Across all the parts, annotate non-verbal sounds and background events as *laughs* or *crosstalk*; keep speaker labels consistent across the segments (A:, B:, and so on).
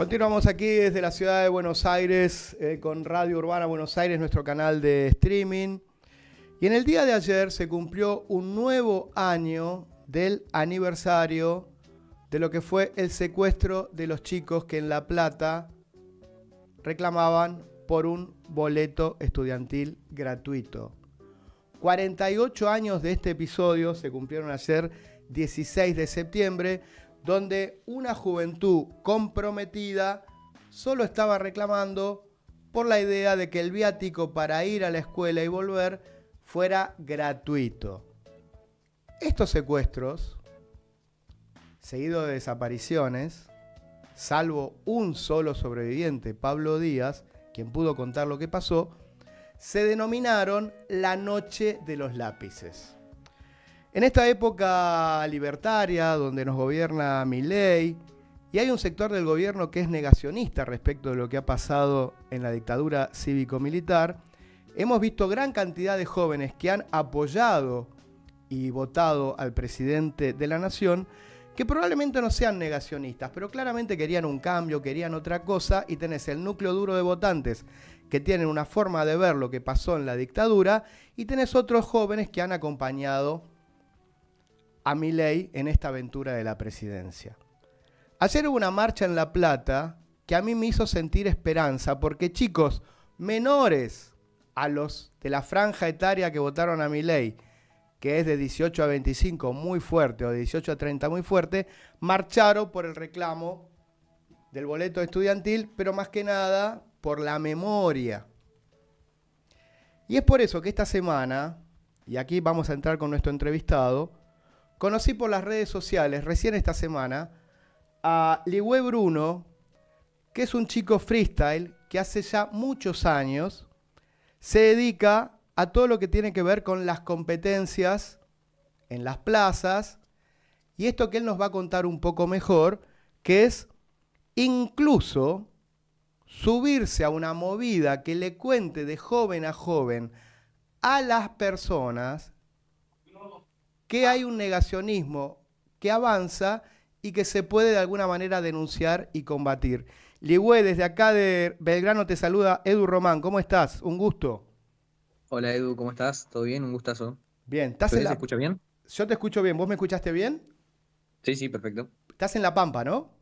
A: Continuamos aquí desde la ciudad de Buenos Aires eh, con Radio Urbana Buenos Aires, nuestro canal de streaming. Y en el día de ayer se cumplió un nuevo año del aniversario de lo que fue el secuestro de los chicos que en La Plata reclamaban por un boleto estudiantil gratuito. 48 años de este episodio se cumplieron ayer 16 de septiembre, donde una juventud comprometida solo estaba reclamando por la idea de que el viático para ir a la escuela y volver fuera gratuito. Estos secuestros, seguidos de desapariciones, salvo un solo sobreviviente, Pablo Díaz, quien pudo contar lo que pasó, se denominaron la noche de los lápices. En esta época libertaria, donde nos gobierna mi ley y hay un sector del gobierno que es negacionista respecto de lo que ha pasado en la dictadura cívico-militar, hemos visto gran cantidad de jóvenes que han apoyado y votado al presidente de la nación, que probablemente no sean negacionistas, pero claramente querían un cambio, querían otra cosa, y tenés el núcleo duro de votantes que tienen una forma de ver lo que pasó en la dictadura, y tenés otros jóvenes que han acompañado a ley en esta aventura de la presidencia. Ayer hubo una marcha en La Plata que a mí me hizo sentir esperanza, porque chicos menores a los de la franja etaria que votaron a mi ley, que es de 18 a 25 muy fuerte o de 18 a 30 muy fuerte, marcharon por el reclamo del boleto estudiantil, pero más que nada por la memoria. Y es por eso que esta semana, y aquí vamos a entrar con nuestro entrevistado, Conocí por las redes sociales recién esta semana a Lihue Bruno, que es un chico freestyle que hace ya muchos años se dedica a todo lo que tiene que ver con las competencias en las plazas y esto que él nos va a contar un poco mejor, que es incluso subirse a una movida que le cuente de joven a joven a las personas que hay un negacionismo que avanza y que se puede de alguna manera denunciar y combatir. Ligüe, desde acá de Belgrano te saluda Edu Román, ¿cómo estás? Un gusto. Hola Edu, ¿cómo estás? ¿Todo bien? Un gustazo. Bien, ¿estás en la... escucha bien? Yo te escucho bien, ¿vos me escuchaste bien? Sí, sí, perfecto. Estás en La Pampa, ¿no?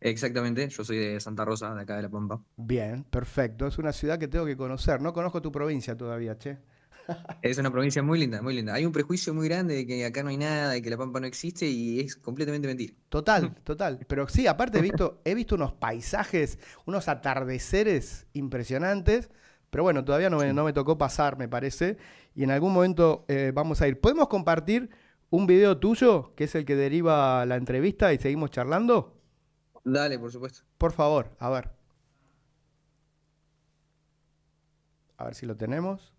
B: Exactamente, yo soy de Santa Rosa, de acá de La Pampa.
A: Bien, perfecto. Es una ciudad que tengo que conocer. No conozco tu provincia todavía, che.
B: Es una provincia muy linda, muy linda. Hay un prejuicio
A: muy grande de que acá no hay nada, de que la Pampa no existe y es completamente mentira. Total, total. Pero sí, aparte he visto, he visto unos paisajes, unos atardeceres impresionantes. Pero bueno, todavía no me, tocó pasar, me parece. Y en algún momento eh, vamos a ir. ¿Podemos compartir un video tuyo, que es el que deriva la entrevista y seguimos charlando? Dale, por supuesto. Por favor, a ver. A ver si lo tenemos.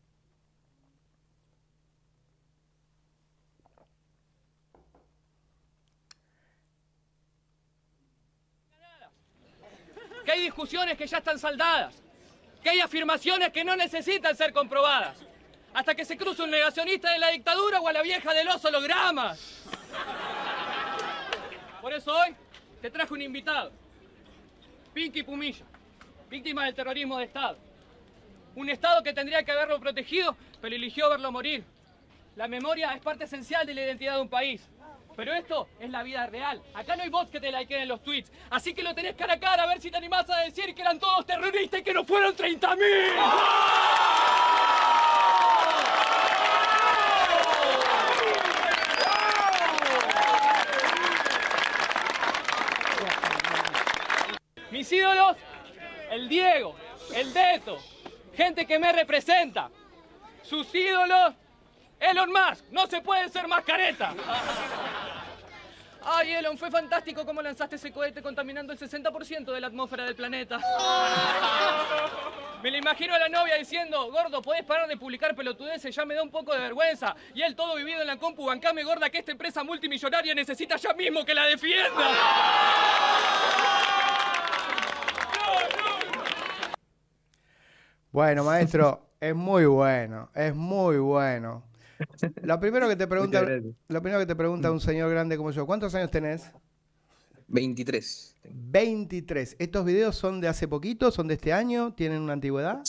B: discusiones que ya están saldadas, que hay afirmaciones que no necesitan ser comprobadas, hasta que se cruce un negacionista de la dictadura o a la vieja de los hologramas. Por eso hoy te traje un invitado, Pinky Pumilla, víctima del terrorismo de Estado. Un Estado que tendría que haberlo protegido, pero eligió verlo morir. La memoria es parte esencial de la identidad de un país. Pero esto es la vida real. Acá no hay bots que te en los tweets. Así que lo tenés cara a cara a ver si te animás a decir que eran todos terroristas
A: y que no fueron 30.000. Mis ídolos, el Diego, el Deto,
B: gente que me representa. Sus ídolos, Elon Musk, no se puede ser más careta. Ay, Elon, fue fantástico cómo lanzaste ese cohete contaminando el 60% de la atmósfera del planeta. Me lo imagino a la novia diciendo, gordo, ¿podés parar de publicar pelotudeces? Ya me da un poco de vergüenza. Y él todo vivido en la compu, bancame gorda que esta empresa multimillonaria necesita ya mismo que la defienda.
A: Bueno, maestro, es muy bueno, es muy bueno. Lo primero que te pregunta, lo primero que te pregunta un señor grande como yo, ¿cuántos años tenés? 23. 23. ¿Estos videos son de hace poquito? ¿Son de este año? ¿Tienen una antigüedad?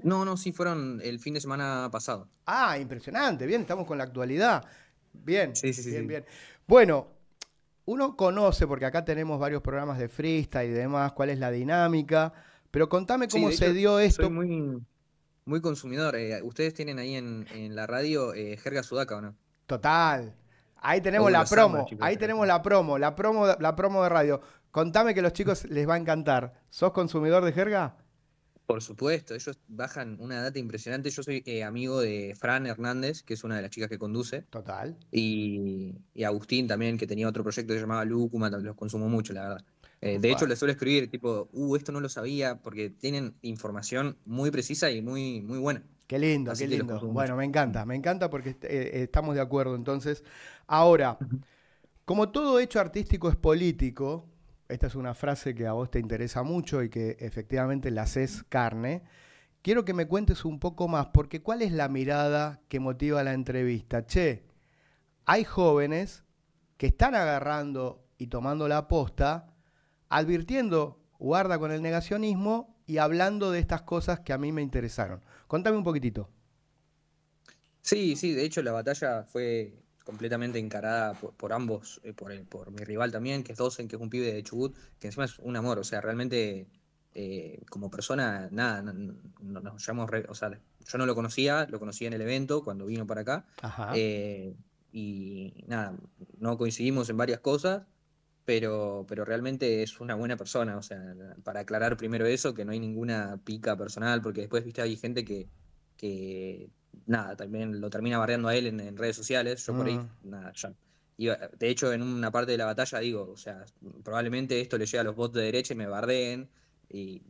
A: No, no, sí fueron el fin de semana pasado. Ah, impresionante. Bien, estamos con la actualidad. Bien, sí, bien, bien. Bueno, uno conoce, porque acá tenemos varios programas de freestyle y demás, cuál es la dinámica, pero contame cómo se dio esto.
B: muy muy consumidor. Eh, Ustedes tienen ahí en, la radio eh, jerga sudaca, ¿o no?
A: Total. Ahí tenemos la promo, ahí tenemos la promo, la promo, la promo de radio. Contame que los chicos les va a encantar. ¿Sos consumidor de jerga?
B: Por supuesto, ellos bajan una data impresionante. Yo soy eh, amigo de Fran Hernández, que es una de las chicas que conduce. Total. Y, y Agustín también, que tenía otro proyecto que se llamaba Lúcuma, los consumo mucho, la verdad. Eh, de hecho, le suelo escribir tipo, uh, esto no lo sabía, porque tienen información muy
A: precisa y muy, muy buena. Qué lindo, qué lindo. Bueno, me encanta, me encanta porque eh, eh, estamos de acuerdo. Entonces, ahora, como todo hecho artístico es político, esta es una frase que a vos te interesa mucho y que efectivamente la haces carne. Quiero que me cuentes un poco más, porque ¿cuál es la mirada que motiva la entrevista? Che, hay jóvenes que están agarrando y tomando la aposta advirtiendo, guarda con el negacionismo y hablando de estas cosas que a mí me interesaron. Contame un poquitito. Sí, sí, de hecho la batalla
B: fue completamente encarada por, ambos, eh, por, el, por mi rival también, que es Dosen, que es un pibe de Chubut, que encima es un amor, o sea, realmente eh, como persona, nada, nos llamamos, yo no lo conocía, lo conocía en el evento cuando vino para acá, eh, y nada, no coincidimos en varias cosas, pero, pero realmente es una buena persona. O sea, para aclarar primero eso, que no hay ninguna pica personal, porque después, viste, hay gente que, que nada, también lo termina barreando a él en, redes sociales. Yo por ahí, mm. nada, yo. de hecho, en una parte de la batalla digo, o sea, probablemente esto le llega a los bots de derecha y me bardeen, y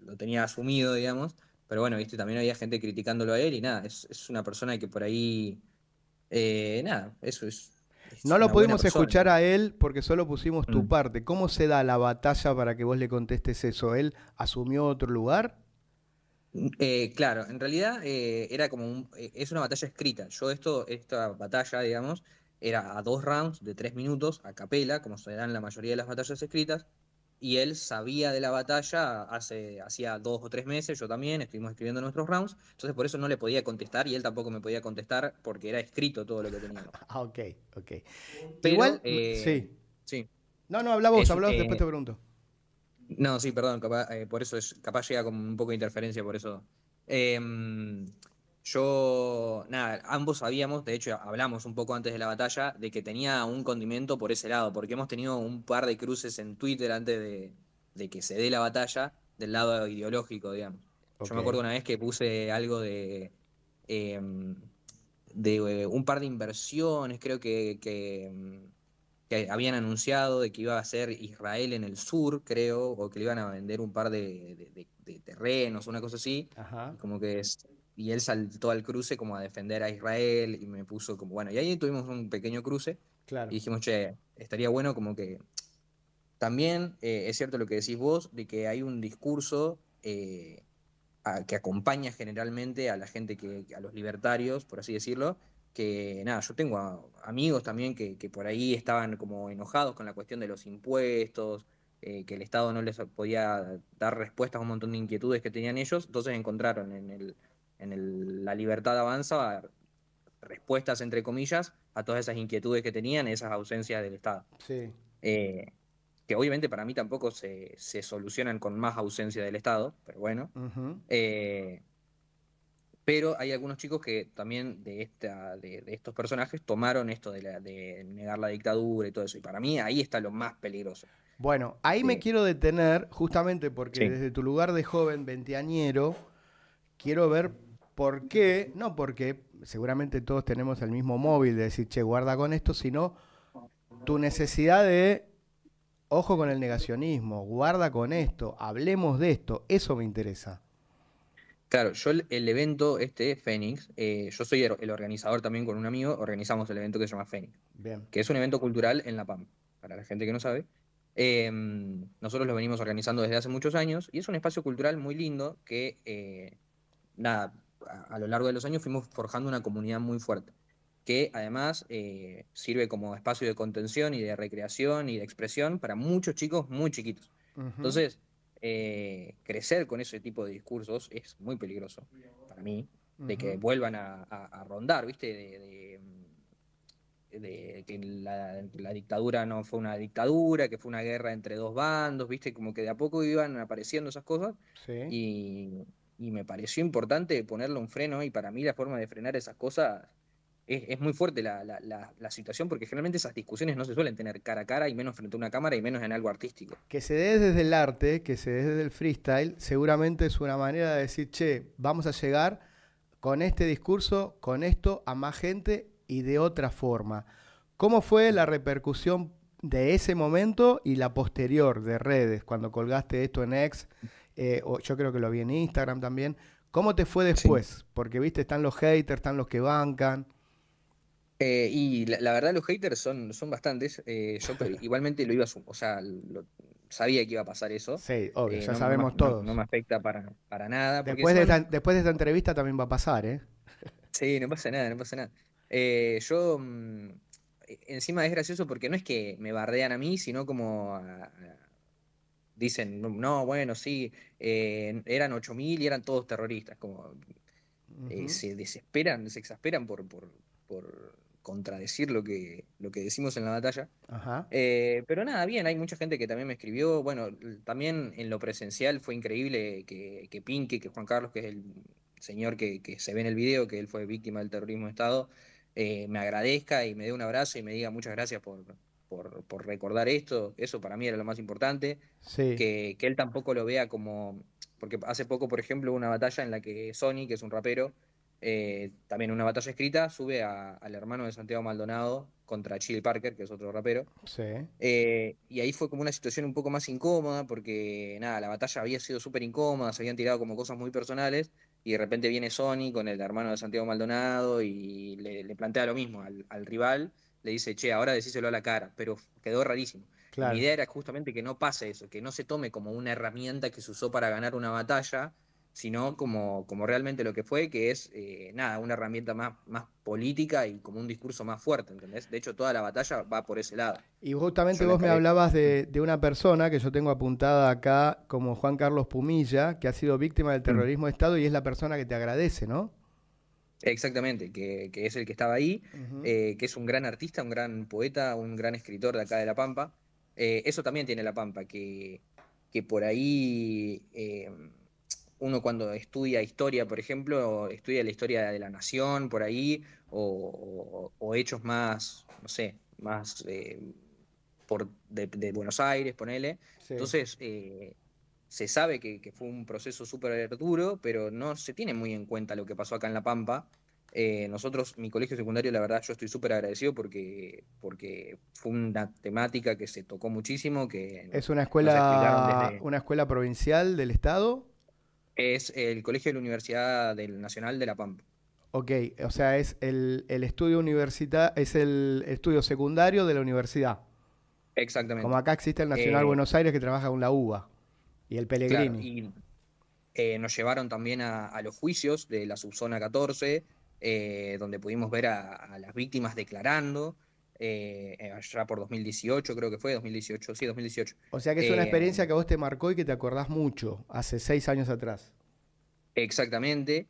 B: lo tenía asumido, digamos. Pero bueno, viste, también había gente criticándolo a él y nada, es, es una persona que por ahí, eh, nada, eso es no lo pudimos escuchar
A: a él porque solo pusimos tu mm. parte. ¿Cómo se da la batalla para que vos le contestes eso? ¿Él asumió otro lugar?
B: Eh, claro, en realidad eh, era como eh, es una batalla escrita. Yo esto, esta batalla, digamos, era a dos rounds de tres minutos, a capela, como se dan la mayoría de las batallas escritas, y él sabía de la batalla hace hacía dos o tres meses, yo también, estuvimos escribiendo nuestros rounds, entonces por eso no le podía contestar y él tampoco me podía contestar porque era escrito todo lo que tenía *laughs* Ah, ok, ok.
A: Igual, eh, sí.
B: Sí. No, no, habla vos, habla eh, después te pregunto. No, sí, perdón, capaz, eh, por eso capaz llega con un poco de interferencia, por eso. Em, yo, nada, ambos sabíamos, de hecho hablamos un poco antes de la batalla, de que tenía un condimento por ese lado, porque hemos tenido un par de cruces en Twitter antes de, que se dé la batalla, del lado ideológico, digamos. Yo me acuerdo una vez que puse algo de, em, de un par de inversiones, creo que, em, que, habían anunciado de que iba a ser Israel en el sur, creo, o que le iban a vender un par de, de terrenos, una cosa así. Ajá. Como que es, y él saltó al cruce como a defender a Israel y me puso como, bueno, y ahí tuvimos un pequeño cruce y dijimos, che, estaría bueno como que también eh, es cierto lo que decís vos, de que hay un discurso eh, que acompaña generalmente a la gente, que, a los libertarios, por así decirlo, que nada, yo tengo amigos también que, que, por ahí estaban como enojados con la cuestión de los impuestos, eh, que el Estado no les podía dar respuesta a un montón de inquietudes que tenían ellos, entonces encontraron en el en La Libertad Avanza respuestas, entre comillas, a todas esas inquietudes que tenían, esas ausencias del Estado. Sí. Eh, que obviamente para mí tampoco se, solucionan con más ausencia del Estado, pero bueno. Eh, pero hay algunos chicos que también de, esta, de, estos personajes tomaron esto de, negar la dictadura y todo eso. Y para mí ahí está lo más peligroso.
A: Bueno, ahí me eh, quiero detener justamente porque desde tu lugar de joven veinteañero quiero ver ¿Por qué? No porque seguramente todos tenemos el mismo móvil de decir, che, guarda con esto, sino tu necesidad de, ojo con el negacionismo, guarda con esto, hablemos de esto, eso me interesa.
B: Claro, yo el, evento este, Fénix, eh, yo soy el, organizador también con un amigo, organizamos el evento que se llama Fénix, Bien. que es un evento cultural en La Pam. para la gente que no sabe. Em, nosotros lo venimos organizando desde hace muchos años y es un espacio cultural muy lindo que, eh, nada, a, lo largo de los años fuimos forjando una comunidad muy fuerte, que además eh, sirve como espacio de contención y de recreación y de expresión para muchos chicos muy chiquitos. Entonces, eh, crecer con ese tipo de discursos es muy peligroso para mí, de que vuelvan a, rondar, ¿viste? De, que la, dictadura no fue una dictadura, que fue una guerra entre dos bandos, ¿viste? Como que de a poco iban apareciendo esas cosas. Y y me pareció importante ponerle un freno y para mí la forma de frenar esas cosas es, muy fuerte la, situación porque generalmente esas discusiones no se suelen tener cara a cara y menos frente a una cámara y menos en algo artístico.
A: Que se dé desde el arte, que se dé desde el freestyle, seguramente es una manera de decir, che, vamos a llegar con este discurso, con esto, a más gente y de otra forma. ¿Cómo fue la repercusión de ese momento y la posterior de redes, cuando colgaste esto en Ex? Eh, yo creo que lo vi en Instagram también. ¿Cómo te fue después? Porque, viste, están los haters, están los que bancan. Eh,
B: y la, verdad los haters son, son bastantes. Eh, yo *laughs* igualmente lo iba a... O sea, sabía que iba a pasar eso. Sí, obvio, ya sabemos todos. No, me afecta para, para nada. Después, de esta,
A: después de esta entrevista también va a pasar, ¿eh?
B: Sí, no pasa nada, no pasa nada. yo... Mm, e, encima es gracioso porque no es que me bardean a mí, sino como dicen, no, bueno, sí, eh, eran eran 8.000 y eran todos terroristas. Como, eh, se desesperan, se exasperan por, por, por, contradecir lo que, lo que decimos en la batalla. Eh, pero nada, bien, hay mucha gente que también me escribió. Bueno, también en lo presencial fue increíble que, que Pinky, que Juan Carlos, que es el señor que, que se ve en el video, que él fue víctima del terrorismo de Estado, me agradezca y me dé un abrazo y me diga muchas gracias por, por, recordar esto, eso para mí era lo más importante, que, él tampoco lo vea como, porque hace poco, por ejemplo, una batalla en la que Sony, que es un rapero, eh, también una batalla escrita, sube al hermano de Santiago Maldonado contra Chill Parker, que es otro rapero. Sí. Eh, y ahí fue como una situación un poco más incómoda, porque nada, la batalla había sido súper incómoda, se habían tirado como cosas muy personales, y de repente viene Sony con el hermano de Santiago Maldonado y le, plantea lo mismo al, al rival le dice, che, ahora decíselo a la cara, pero quedó rarísimo. La Mi idea era justamente que no pase eso, que no se tome como una herramienta que se usó para ganar una batalla, sino como, como realmente lo que fue, que es, eh, nada, una herramienta más, más política y como un discurso más fuerte, ¿entendés? De hecho, toda la batalla va por ese lado.
A: Y justamente vos me hablabas de, de, una persona que yo tengo apuntada acá como Juan Carlos Pumilla, que ha sido víctima del mm. terrorismo de Estado y es la persona que te agradece, ¿no?
B: Exactamente, que, es el que estaba ahí, eh, que es un gran artista, un gran poeta, un gran escritor de acá de La Pampa. Eh, eso también tiene La Pampa, que, por ahí eh, uno cuando estudia historia, por ejemplo, estudia la historia de la nación por ahí, o, hechos más, no sé, más de, Buenos Aires, ponele. Entonces, se sabe que, fue un proceso súper duro, pero no se tiene muy en cuenta lo que pasó acá en La Pampa. Eh, nosotros, mi colegio secundario, la verdad, yo estoy súper agradecido porque, porque fue una temática que se tocó muchísimo. Que ¿Es una escuela,
A: una escuela provincial del Estado?
B: Es el Colegio de la Universidad del Nacional de La Pampa.
A: Ok, o sea, es el, estudio universidad, es el estudio secundario de la universidad.
B: Exactamente. Como acá existe el Nacional eh, Buenos
A: Aires que trabaja con la UBA. Y el Pellegrini.
B: y eh, nos llevaron también a, los juicios de la subzona 14, eh, donde pudimos ver a, las víctimas declarando. Eh, allá por 2018, creo que fue, 2018, sí, 2018. O sea que es una experiencia
A: que a vos te marcó y que te acordás mucho, hace seis años atrás.
B: Exactamente.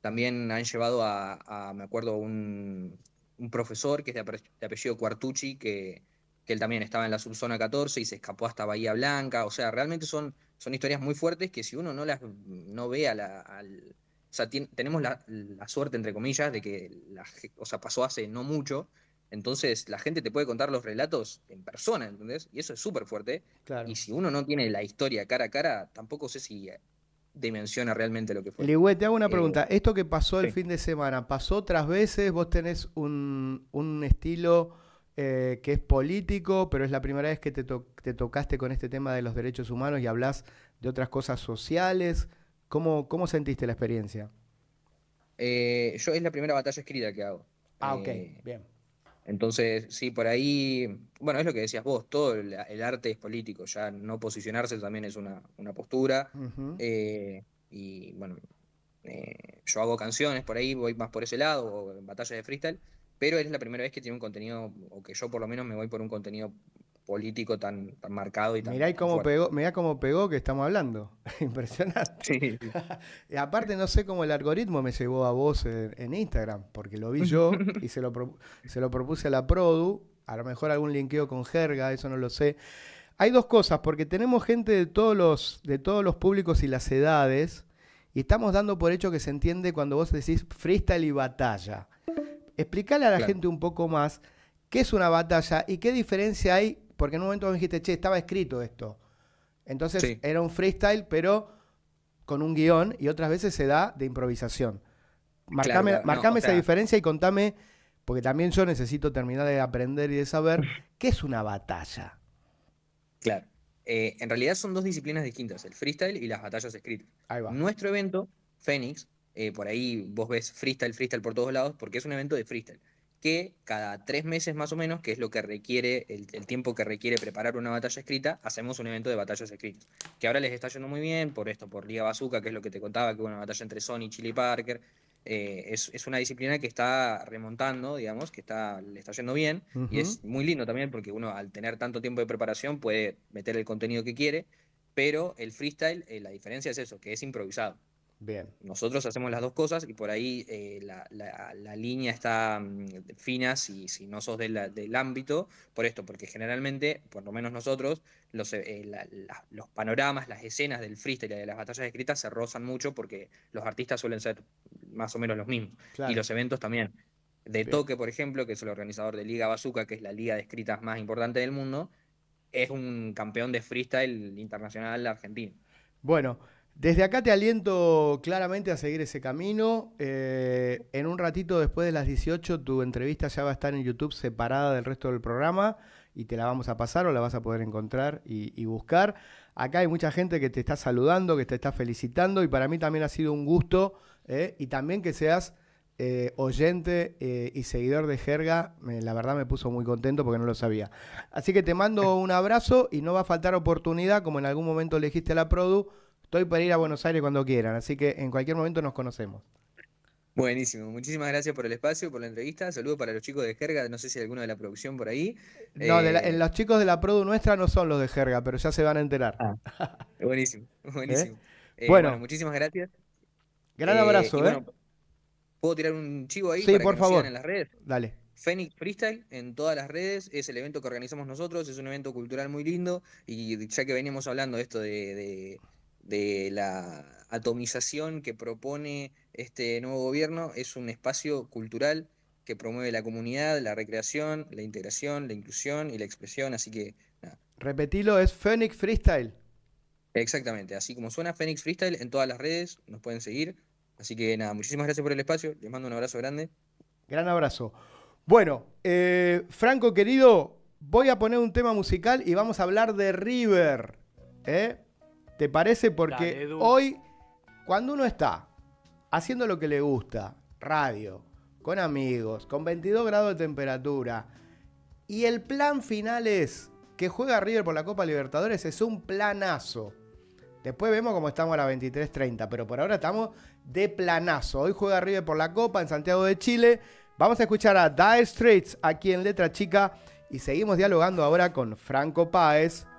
B: también han llevado a, me acuerdo, un, un profesor que es de apellido Cuartucci, que, que él también estaba en la subzona 14 y se escapó hasta Bahía Blanca. O sea, realmente son, son historias muy fuertes que si uno no las no ve a la... Al, o sea, tenemos la, la, suerte, entre comillas, de que la, o sea, pasó hace no mucho, entonces la gente te puede contar los relatos en persona, ¿entendés? Y eso es súper fuerte. Y si uno no tiene la historia cara a cara, tampoco sé si eh, dimensiona realmente lo que fue. Ligüe, te hago una eh, pregunta.
A: Esto que pasó el fin de semana, ¿pasó otras veces? ¿Vos tenés un, un estilo eh, que es político, pero es la primera vez que te, te, tocaste con este tema de los derechos humanos y hablas de otras cosas sociales. ¿Cómo, sentiste la experiencia?
B: Eh, yo es la primera batalla escrita que hago. Ah, ok, eh, bien. Entonces, sí, por ahí, bueno, es lo que decías vos, todo el, arte es político, ya no posicionarse también es una, postura. y bueno, yo hago canciones por ahí, voy más por ese lado, o batallas de freestyle pero es la primera vez que tiene un contenido, o que yo por lo menos me voy por un contenido político tan, marcado y tan. Mirá, cómo
A: pegó, cómo pegó que estamos hablando. *laughs* Impresionante. *laughs* aparte, no sé cómo el algoritmo me llevó a vos en, Instagram, porque lo vi yo *laughs* y se lo, propuse a la Produ. A lo mejor algún linkeo con jerga, eso no lo sé. Hay dos cosas, porque tenemos gente de todos los, de todos los públicos y las edades, y estamos dando por hecho que se entiende cuando vos decís freestyle y batalla explicarle a la gente un poco más qué es una batalla y qué diferencia hay, porque en un momento me dijiste, che, estaba escrito esto. Entonces era un freestyle, pero con un guión y otras veces se da de improvisación.
B: Marcame, esa
A: diferencia y contame, porque también yo necesito terminar de aprender y de saber *laughs* qué es una batalla. Claro.
B: Eh, en realidad son dos disciplinas distintas, el freestyle y las batallas escritas.
A: Ahí va. Nuestro evento,
B: Fénix, eh, por ahí vos ves freestyle, freestyle por todos lados, porque es un evento de freestyle, que cada tres meses más o menos, que es lo que requiere, el, tiempo que requiere preparar una batalla escrita, hacemos un evento de batallas escritas, que ahora les está yendo muy bien por esto, por Liga Bazooka, que es lo que te contaba, que una batalla entre Sony y Chili Parker, eh, es, una disciplina que está remontando, digamos, que está, le está yendo bien, y es muy lindo también porque uno al tener tanto tiempo de preparación puede meter el contenido que quiere, pero el freestyle, eh, la diferencia es eso, que es improvisado. Nosotros hacemos las dos cosas y por ahí eh, la, línea está mm, fina si, no sos del ámbito, por esto, porque generalmente, por lo menos nosotros, eh, eh, los, panoramas, las escenas del freestyle y de las batallas escritas se rozan mucho porque los artistas suelen ser más o menos los mismos. Y los eventos también. De Toque, por ejemplo, que es el organizador de Liga Bazooka, que es la liga de escritas más importante del mundo, es un campeón de freestyle internacional argentino.
A: Bueno, desde acá te aliento claramente a seguir ese camino. Eh, en un ratito después de las 18 tu entrevista ya va a estar en YouTube separada del resto del programa y te la vamos a pasar o la vas a poder encontrar y, buscar. Acá hay mucha gente que te está saludando, que te está felicitando y para mí también ha sido un gusto eh, y también que seas eh, oyente y seguidor de Jerga. la verdad me puso muy contento porque no lo sabía. Así que te mando un abrazo y no va a faltar oportunidad, como en algún momento elegiste a la Produ, Estoy para ir a Buenos Aires cuando quieran, así que en cualquier momento nos conocemos.
B: Buenísimo, muchísimas gracias por el espacio, por la entrevista. Saludos para los chicos de Jerga, no sé si hay alguno de la producción por ahí. No, eh,
A: los chicos de la produ nuestra no son los de Jerga, pero ya se van a enterar. Ah. *laughs* buenísimo, ¿Eh? buenísimo. Eh, bueno, muchísimas gracias. Gran abrazo, ¿eh?
B: ¿Puedo tirar un chivo ahí? Sí, por favor. en las redes. Dale. Phoenix Freestyle en todas las redes, es el evento que organizamos nosotros, es un evento cultural muy lindo y ya que venimos hablando de esto de de la atomización que propone este nuevo gobierno es un espacio cultural que promueve la comunidad, la recreación, la integración, la inclusión y la expresión, así que...
A: Nada. Repetilo,
B: es Phoenix Freestyle. Exactamente, así como suena Phoenix Freestyle en todas las redes, nos pueden
A: seguir. Así que nada, muchísimas gracias por el espacio, les mando un abrazo grande. Gran abrazo. Bueno, eh, Franco querido, voy a poner un tema musical y vamos a hablar de River. ¿eh? ¿Te parece? Porque hoy, cuando uno está haciendo lo que le gusta, radio, con amigos, con 22 grados de temperatura, y el plan final es que juega River por la Copa Libertadores, es un planazo. Después vemos cómo estamos a las 23.30, pero por ahora estamos de planazo. Hoy juega River por la Copa en Santiago de Chile. Vamos a escuchar a Die Straits aquí en Letra Chica y seguimos dialogando ahora con Franco Páez